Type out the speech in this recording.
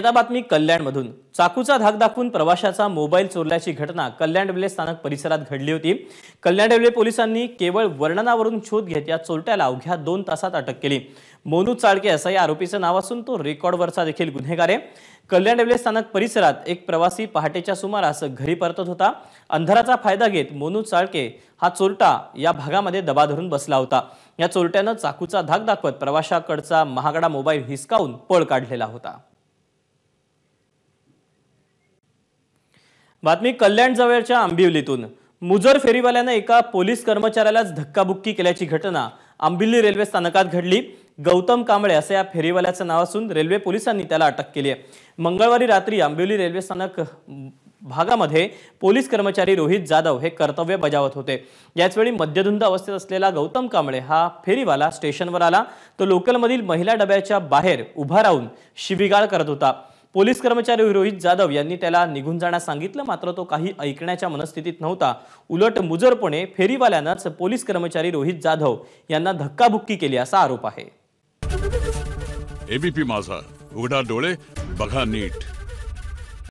आता बातमी कल्याणमधून चाकूचा धाक दाखवून प्रवाशाचा मोबाईल चोरल्याची घटना कल्याण रेल्वे स्थानक परिसरात घडली होती कल्याण रेल्वे पोलिसांनी केवळ वर्णनावरून शोध घेत या चोरट्याला अवघ्या दोन तासात अटक केली मोनू चाळके असं या आरोपीचं नाव असून तो रेकॉर्डवरचा देखील गुन्हेगार आहे कल्याण रेल्वे स्थानक परिसरात एक प्रवासी पहाटेच्या सुमारास घरी परतत होता अंधाराचा फायदा घेत मोनू चाळके हा चोरटा या भागामध्ये दबा धरून बसला होता या चोरट्यानं चाकूचा धाक दाखवत प्रवाशाकडचा महागडा मोबाईल हिसकावून पळ काढलेला होता बातमी कल्याण जवळच्या आंबिवलीतून मुजर फेरीवाल्यानं एका पोलीस कर्मचाऱ्यालाच धक्काबुक्की केल्याची घटना आंबिवली रेल्वे स्थानकात घडली गौतम कांबळे असं या फेरीवाल्याचं नाव असून रेल्वे पोलिसांनी त्याला अटक केली आहे मंगळवारी रात्री आंबिवली रेल्वे स्थानक भागामध्ये पोलीस कर्मचारी रोहित जाधव हे कर्तव्य बजावत होते याचवेळी मध्यधुंद अवस्थेत असलेला गौतम कांबळे हा फेरीवाला स्टेशनवर आला तो लोकलमधील महिला डब्याच्या बाहेर उभा राहून शिबिगाळ करत होता पोलीस कर्मचारी रोहित जाधव यांनी त्याला निघून जाण्यास सांगितलं मात्र तो काही ऐकण्याच्या मनस्थितीत नव्हता उलट मुजरपणे फेरीवाल्यानंच पोलीस कर्मचारी रोहित जाधव यांना धक्काबुक्की केली असा आरोप आहे एबीपी माझा उघडा डोळे बघा नीट